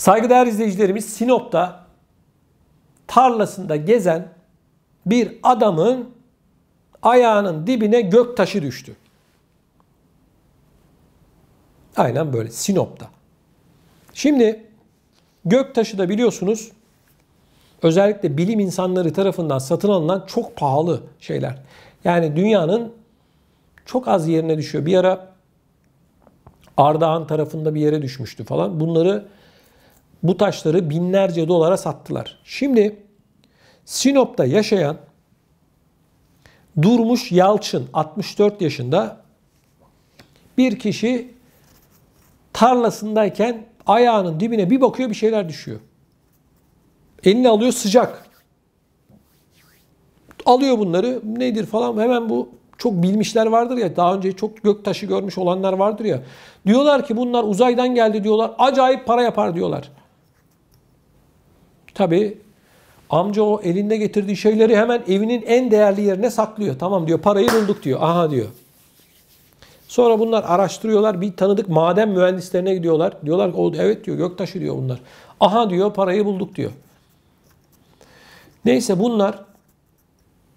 Saygıdeğer izleyicilerimiz Sinop'ta tarlasında gezen bir adamın ayağının dibine gök taşı düştü. Aynen böyle Sinop'ta. Şimdi gök taşı da biliyorsunuz özellikle bilim insanları tarafından satın alınan çok pahalı şeyler. Yani dünyanın çok az yerine düşüyor. Bir ara Ardahan tarafında bir yere düşmüştü falan. Bunları bu taşları binlerce dolara sattılar. Şimdi Sinop'ta yaşayan Durmuş Yalçın 64 yaşında bir kişi tarlasındayken ayağının dibine bir bakıyor bir şeyler düşüyor. Elini alıyor sıcak. Alıyor bunları nedir falan hemen bu çok bilmişler vardır ya daha önce çok gök taşı görmüş olanlar vardır ya. Diyorlar ki bunlar uzaydan geldi diyorlar acayip para yapar diyorlar. Tabi amca o elinde getirdiği şeyleri hemen evinin en değerli yerine saklıyor. Tamam diyor parayı bulduk diyor. Aha diyor. Sonra bunlar araştırıyorlar. Bir tanıdık maden mühendislerine gidiyorlar. Diyorlar ki evet diyor göktaşı diyor bunlar. Aha diyor parayı bulduk diyor. Neyse bunlar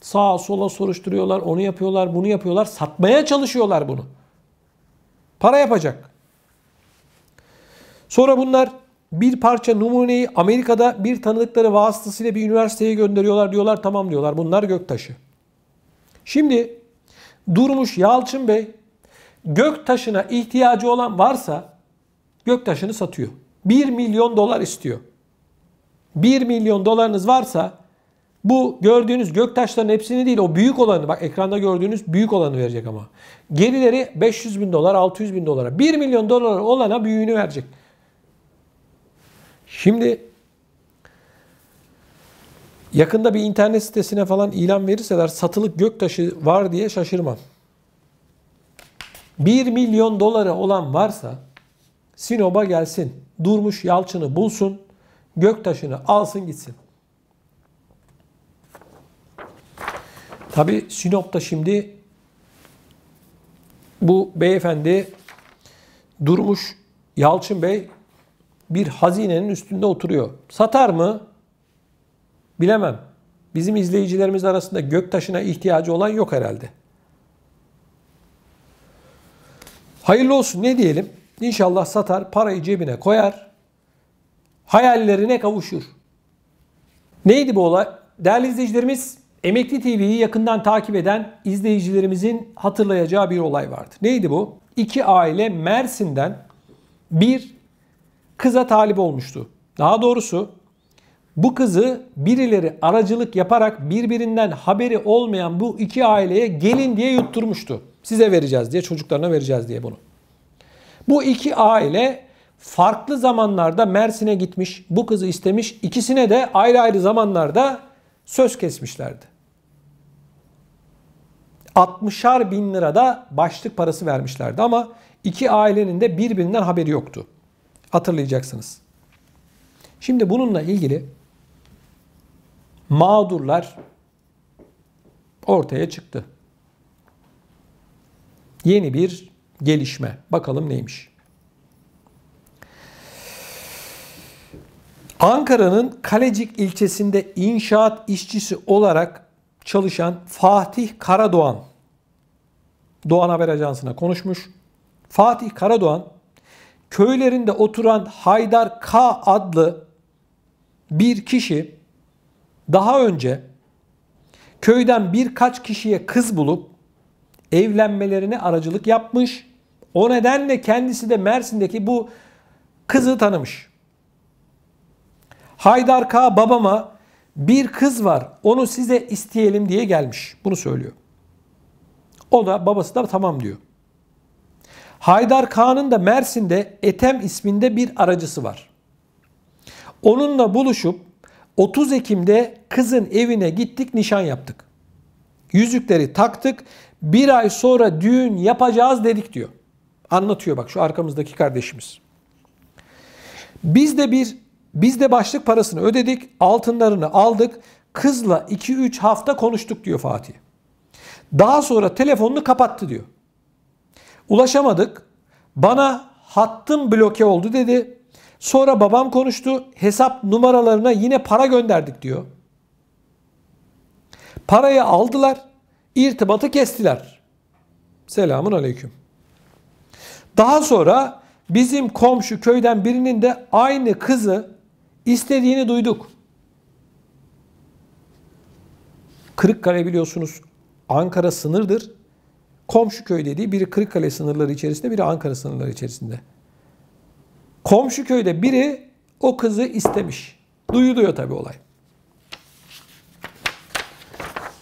sağa sola soruşturuyorlar. Onu yapıyorlar bunu yapıyorlar. Satmaya çalışıyorlar bunu. Para yapacak. Sonra bunlar bir parça numuneyi Amerika'da bir tanıdıkları vasıtasıyla bir üniversiteye gönderiyorlar diyorlar. Tamam diyorlar bunlar göktaşı. Şimdi Durmuş Yalçın Bey göktaşına ihtiyacı olan varsa göktaşını satıyor. 1 milyon dolar istiyor. 1 milyon dolarınız varsa bu gördüğünüz göktaşların hepsini değil o büyük olanı bak ekranda gördüğünüz büyük olanı verecek ama. Gerileri 500 bin dolar 600 bin dolara 1 milyon dolar olana büyüğünü verecek. Şimdi yakında bir internet sitesine falan ilan verirseler satılık göktaşı var diye şaşırmam. 1 milyon dolara olan varsa Sinop'a gelsin. Durmuş Yalçın'ı bulsun. Göktaşını alsın gitsin. Tabi Sinop'ta şimdi bu beyefendi Durmuş Yalçın Bey bir hazinenin üstünde oturuyor. Satar mı? Bilemem. Bizim izleyicilerimiz arasında Göktaş'ına ihtiyacı olan yok herhalde. Hayırlı olsun ne diyelim? İnşallah satar, parayı cebine koyar, hayallerine kavuşur. Neydi bu olay? Değerli izleyicilerimiz, Emekli TV'yi yakından takip eden izleyicilerimizin hatırlayacağı bir olay vardı. Neydi bu? İki aile Mersin'den bir kıza talip olmuştu. Daha doğrusu bu kızı birileri aracılık yaparak birbirinden haberi olmayan bu iki aileye gelin diye yutturmuştu. Size vereceğiz diye, çocuklarına vereceğiz diye bunu. Bu iki aile farklı zamanlarda Mersin'e gitmiş, bu kızı istemiş. İkisine de ayrı ayrı zamanlarda söz kesmişlerdi. 60'ar bin lirada başlık parası vermişlerdi ama iki ailenin de birbirinden haberi yoktu hatırlayacaksınız. Şimdi bununla ilgili mağdurlar ortaya çıktı. Yeni bir gelişme. Bakalım neymiş? Ankara'nın Kalecik ilçesinde inşaat işçisi olarak çalışan Fatih Karadoğan Doğan Haber Ajansı'na konuşmuş. Fatih Karadoğan köylerinde oturan Haydar K adlı bir kişi daha önce köyden birkaç kişiye kız bulup evlenmelerine aracılık yapmış. O nedenle kendisi de Mersin'deki bu kızı tanımış. Haydar K babama bir kız var onu size isteyelim diye gelmiş. Bunu söylüyor. O da babası da tamam diyor. Haydar Kağan'ın da Mersin'de Etem isminde bir aracısı var. Onunla buluşup 30 Ekim'de kızın evine gittik nişan yaptık. Yüzükleri taktık. Bir ay sonra düğün yapacağız dedik diyor. Anlatıyor bak şu arkamızdaki kardeşimiz. Biz de bir biz de başlık parasını ödedik, altınlarını aldık. Kızla 2-3 hafta konuştuk diyor Fatih. Daha sonra telefonunu kapattı diyor. Ulaşamadık. Bana hattım bloke oldu dedi. Sonra babam konuştu. Hesap numaralarına yine para gönderdik diyor. Parayı aldılar. İrtibatı kestiler. Selamun aleyküm. Daha sonra bizim komşu köyden birinin de aynı kızı istediğini duyduk. Kırıkkale biliyorsunuz Ankara sınırdır komşu köy dediği biri Kırıkkale sınırları içerisinde, biri Ankara sınırları içerisinde. Komşu köyde biri o kızı istemiş. Duyuluyor tabii olay.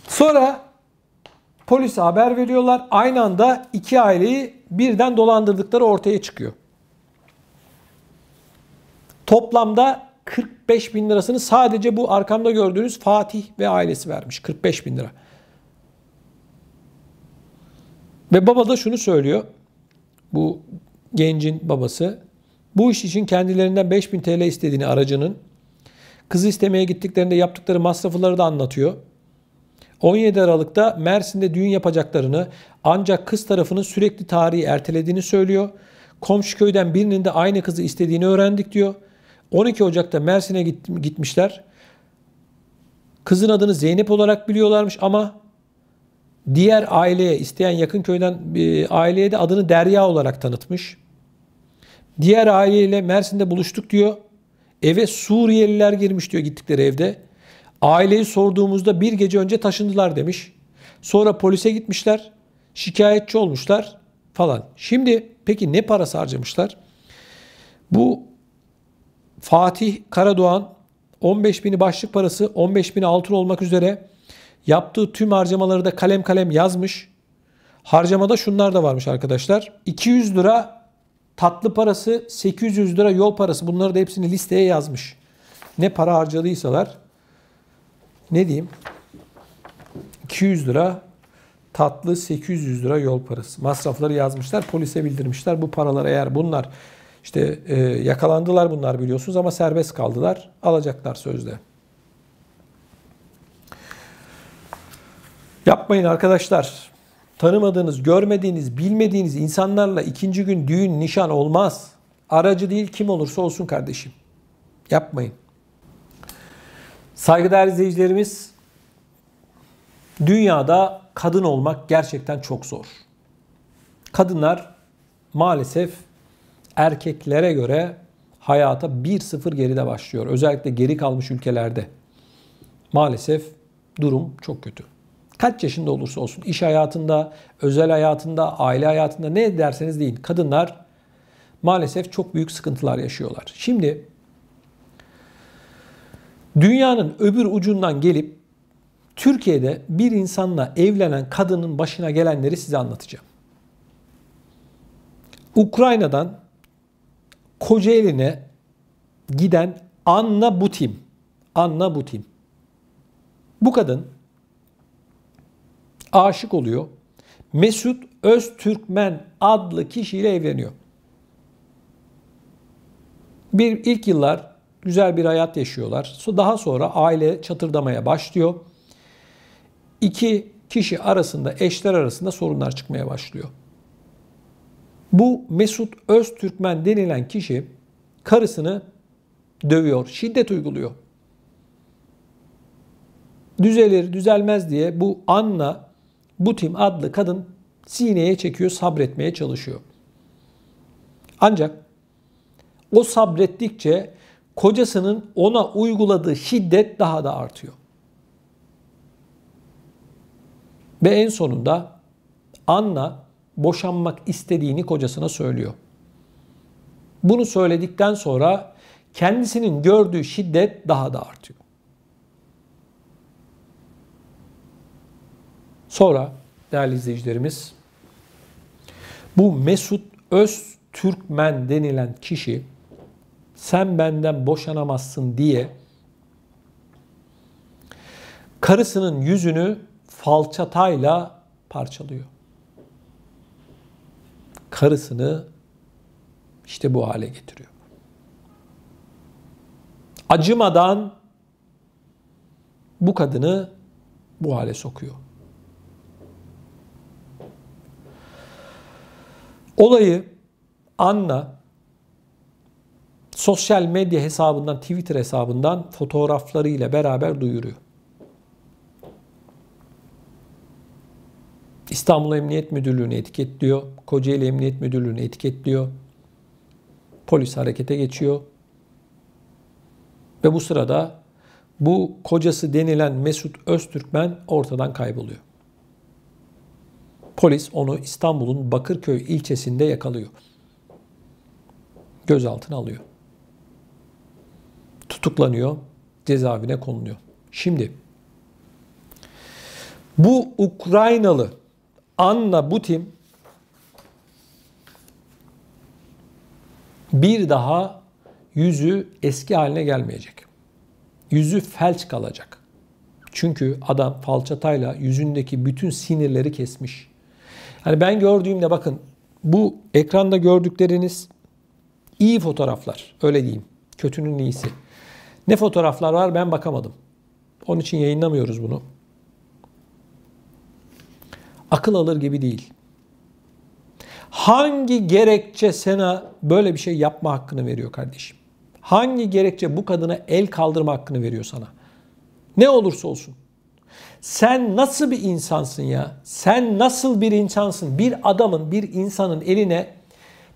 Sonra polise haber veriyorlar. Aynı anda iki aileyi birden dolandırdıkları ortaya çıkıyor. Toplamda 45 bin lirasını sadece bu arkamda gördüğünüz Fatih ve ailesi vermiş. 45 bin lira. Ve baba da şunu söylüyor. Bu gencin babası. Bu iş için kendilerinden 5000 TL istediğini aracının kızı istemeye gittiklerinde yaptıkları masrafları da anlatıyor. 17 Aralık'ta Mersin'de düğün yapacaklarını ancak kız tarafının sürekli tarihi ertelediğini söylüyor. Komşu köyden birinin de aynı kızı istediğini öğrendik diyor. 12 Ocak'ta Mersin'e gitmişler. Kızın adını Zeynep olarak biliyorlarmış ama Diğer aileye, isteyen yakın köyden e, aileye de adını Derya olarak tanıtmış. Diğer aileyle Mersin'de buluştuk diyor. Eve Suriyeliler girmiş diyor gittikleri evde. Aileyi sorduğumuzda bir gece önce taşındılar demiş. Sonra polise gitmişler. Şikayetçi olmuşlar falan. Şimdi peki ne para harcamışlar? Bu Fatih Karadoğan 15 bini başlık parası 15 bini altın olmak üzere Yaptığı tüm harcamaları da kalem kalem yazmış. Harcamada şunlar da varmış arkadaşlar. 200 lira tatlı parası, 800 lira yol parası. Bunları da hepsini listeye yazmış. Ne para harcadıysalar ne diyeyim? 200 lira tatlı, 800 lira yol parası. Masrafları yazmışlar, polise bildirmişler. Bu paralar eğer bunlar işte e, yakalandılar bunlar biliyorsunuz ama serbest kaldılar. Alacaklar sözde. Yapmayın arkadaşlar. Tanımadığınız, görmediğiniz, bilmediğiniz insanlarla ikinci gün düğün, nişan olmaz. Aracı değil kim olursa olsun kardeşim. Yapmayın. Saygıdeğer izleyicilerimiz, dünyada kadın olmak gerçekten çok zor. Kadınlar maalesef erkeklere göre hayata 1-0 geride başlıyor. Özellikle geri kalmış ülkelerde. Maalesef durum çok kötü. Kaç yaşında olursa olsun iş hayatında, özel hayatında, aile hayatında ne derseniz deyin kadınlar maalesef çok büyük sıkıntılar yaşıyorlar. Şimdi dünyanın öbür ucundan gelip Türkiye'de bir insanla evlenen kadının başına gelenleri size anlatacağım. Ukrayna'dan Kocaeli'ne giden Anna Butim. Anna Butim. Bu kadın aşık oluyor. Mesut Öztürkmen adlı kişiyle evleniyor. Bir ilk yıllar güzel bir hayat yaşıyorlar. Daha sonra aile çatırdamaya başlıyor. İki kişi arasında, eşler arasında sorunlar çıkmaya başlıyor. Bu Mesut Öztürkmen denilen kişi karısını dövüyor, şiddet uyguluyor. Düzelir, düzelmez diye bu Anna Butim adlı kadın sineye çekiyor, sabretmeye çalışıyor. Ancak o sabrettikçe kocasının ona uyguladığı şiddet daha da artıyor. Ve en sonunda Anna boşanmak istediğini kocasına söylüyor. Bunu söyledikten sonra kendisinin gördüğü şiddet daha da artıyor. Sonra değerli izleyicilerimiz bu Mesut Öz Türkmen denilen kişi sen benden boşanamazsın diye karısının yüzünü falçatayla parçalıyor. Karısını işte bu hale getiriyor. Acımadan bu kadını bu hale sokuyor. Olayı Anna sosyal medya hesabından, Twitter hesabından fotoğraflarıyla beraber duyuruyor. İstanbul Emniyet Müdürlüğü'nü etiketliyor. Kocaeli Emniyet Müdürlüğü'nü etiketliyor. Polis harekete geçiyor. Ve bu sırada bu kocası denilen Mesut Öztürkmen ortadan kayboluyor. Polis onu İstanbul'un Bakırköy ilçesinde yakalıyor. Gözaltına alıyor. Tutuklanıyor, cezaevine konuluyor. Şimdi bu Ukraynalı Anna Butim bir daha yüzü eski haline gelmeyecek. Yüzü felç kalacak. Çünkü adam falçatayla yüzündeki bütün sinirleri kesmiş. Hani ben gördüğümde bakın bu ekranda gördükleriniz iyi fotoğraflar. Öyle diyeyim. Kötünün iyisi. Ne fotoğraflar var ben bakamadım. Onun için yayınlamıyoruz bunu. Akıl alır gibi değil. Hangi gerekçe sana böyle bir şey yapma hakkını veriyor kardeşim? Hangi gerekçe bu kadına el kaldırma hakkını veriyor sana? Ne olursa olsun. Sen nasıl bir insansın ya? Sen nasıl bir insansın? Bir adamın, bir insanın eline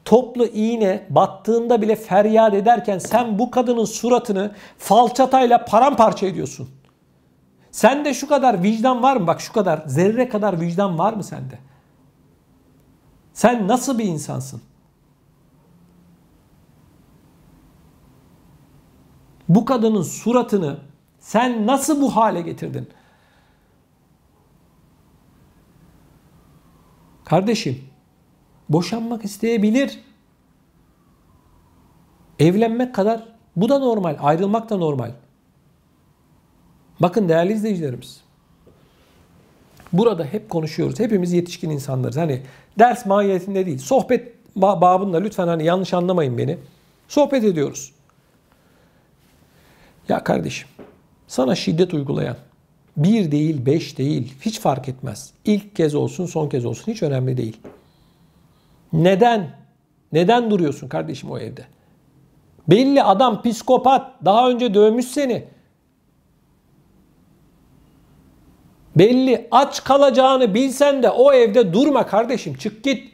toplu iğne battığında bile feryat ederken sen bu kadının suratını falçatayla paramparça ediyorsun. Sende şu kadar vicdan var mı? Bak şu kadar zerre kadar vicdan var mı sende? Sen nasıl bir insansın? Bu kadının suratını sen nasıl bu hale getirdin? Kardeşim boşanmak isteyebilir. Evlenmek kadar bu da normal, ayrılmak da normal. Bakın değerli izleyicilerimiz. Burada hep konuşuyoruz. Hepimiz yetişkin insanlarız. Hani ders mahiyetinde değil. Sohbet babında lütfen hani yanlış anlamayın beni. Sohbet ediyoruz. Ya kardeşim sana şiddet uygulayan, bir değil, beş değil. Hiç fark etmez. İlk kez olsun, son kez olsun. Hiç önemli değil. Neden? Neden duruyorsun kardeşim o evde? Belli adam psikopat. Daha önce dövmüş seni. Belli aç kalacağını bilsen de o evde durma kardeşim. Çık git.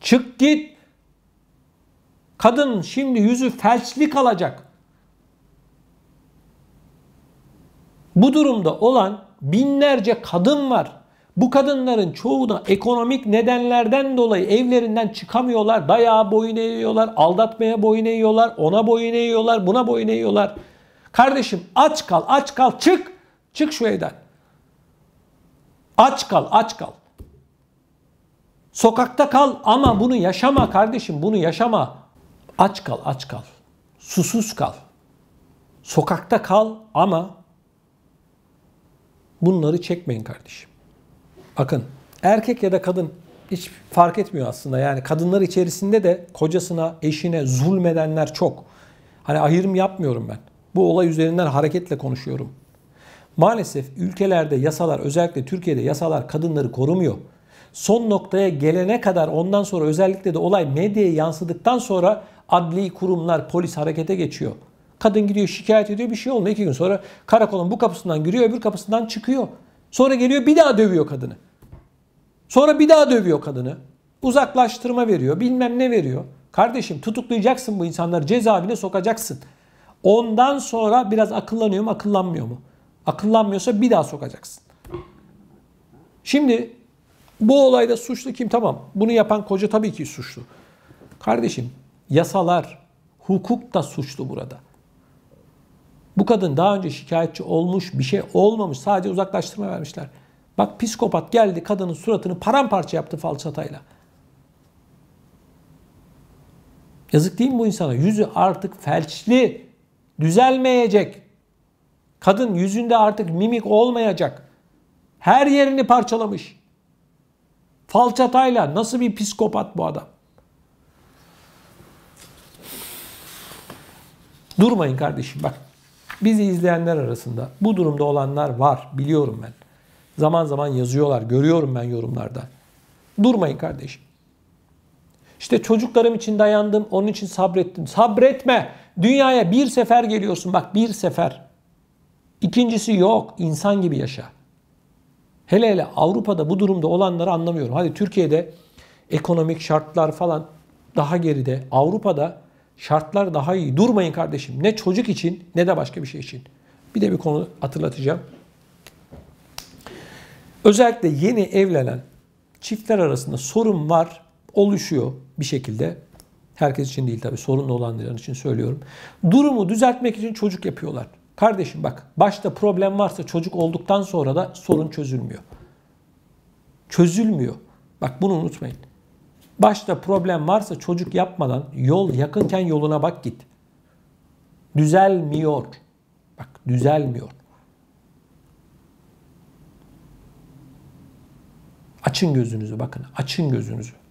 Çık git. Kadın şimdi yüzü felçli kalacak. Bu durumda olan binlerce kadın var. Bu kadınların çoğu da ekonomik nedenlerden dolayı evlerinden çıkamıyorlar. Dayağa boyun eğiyorlar, aldatmaya boyun eğiyorlar, ona boyun eğiyorlar, buna boyun eğiyorlar. Kardeşim aç kal, aç kal, çık. Çık şu evden. Aç kal, aç kal. Sokakta kal ama bunu yaşama kardeşim, bunu yaşama. Aç kal, aç kal. Susuz kal. Sokakta kal ama Bunları çekmeyin kardeşim. Bakın erkek ya da kadın hiç fark etmiyor aslında. Yani kadınlar içerisinde de kocasına, eşine zulmedenler çok. Hani ayrım yapmıyorum ben. Bu olay üzerinden hareketle konuşuyorum. Maalesef ülkelerde yasalar özellikle Türkiye'de yasalar kadınları korumuyor. Son noktaya gelene kadar ondan sonra özellikle de olay medyaya yansıdıktan sonra adli kurumlar, polis harekete geçiyor. Kadın gidiyor şikayet ediyor bir şey olmuyor. İki gün sonra karakolun bu kapısından giriyor öbür kapısından çıkıyor. Sonra geliyor bir daha dövüyor kadını. Sonra bir daha dövüyor kadını. Uzaklaştırma veriyor bilmem ne veriyor. Kardeşim tutuklayacaksın bu insanları cezaevine sokacaksın. Ondan sonra biraz akıllanıyor mu akıllanmıyor mu? Akıllanmıyorsa bir daha sokacaksın. Şimdi bu olayda suçlu kim? Tamam bunu yapan koca tabii ki suçlu. Kardeşim yasalar, hukuk da suçlu burada. Bu kadın daha önce şikayetçi olmuş, bir şey olmamış. Sadece uzaklaştırma vermişler. Bak psikopat geldi kadının suratını paramparça yaptı falçatayla. Yazık değil mi bu insana? Yüzü artık felçli. Düzelmeyecek. Kadın yüzünde artık mimik olmayacak. Her yerini parçalamış. Falçatayla nasıl bir psikopat bu adam? Durmayın kardeşim bak Bizi izleyenler arasında bu durumda olanlar var biliyorum ben. Zaman zaman yazıyorlar, görüyorum ben yorumlarda. Durmayın kardeşim. İşte çocuklarım için dayandım, onun için sabrettim. Sabretme. Dünyaya bir sefer geliyorsun bak bir sefer. İkincisi yok. İnsan gibi yaşa. Hele hele Avrupa'da bu durumda olanları anlamıyorum. Hadi Türkiye'de ekonomik şartlar falan daha geride. Avrupa'da Şartlar daha iyi. Durmayın kardeşim. Ne çocuk için ne de başka bir şey için. Bir de bir konu hatırlatacağım. Özellikle yeni evlenen çiftler arasında sorun var, oluşuyor bir şekilde. Herkes için değil tabii, sorunlu olanların için söylüyorum. Durumu düzeltmek için çocuk yapıyorlar. Kardeşim bak, başta problem varsa çocuk olduktan sonra da sorun çözülmüyor. Çözülmüyor. Bak bunu unutmayın. Başta problem varsa çocuk yapmadan yol yakınken yoluna bak git. Düzelmiyor. Bak düzelmiyor. Açın gözünüzü bakın. Açın gözünüzü.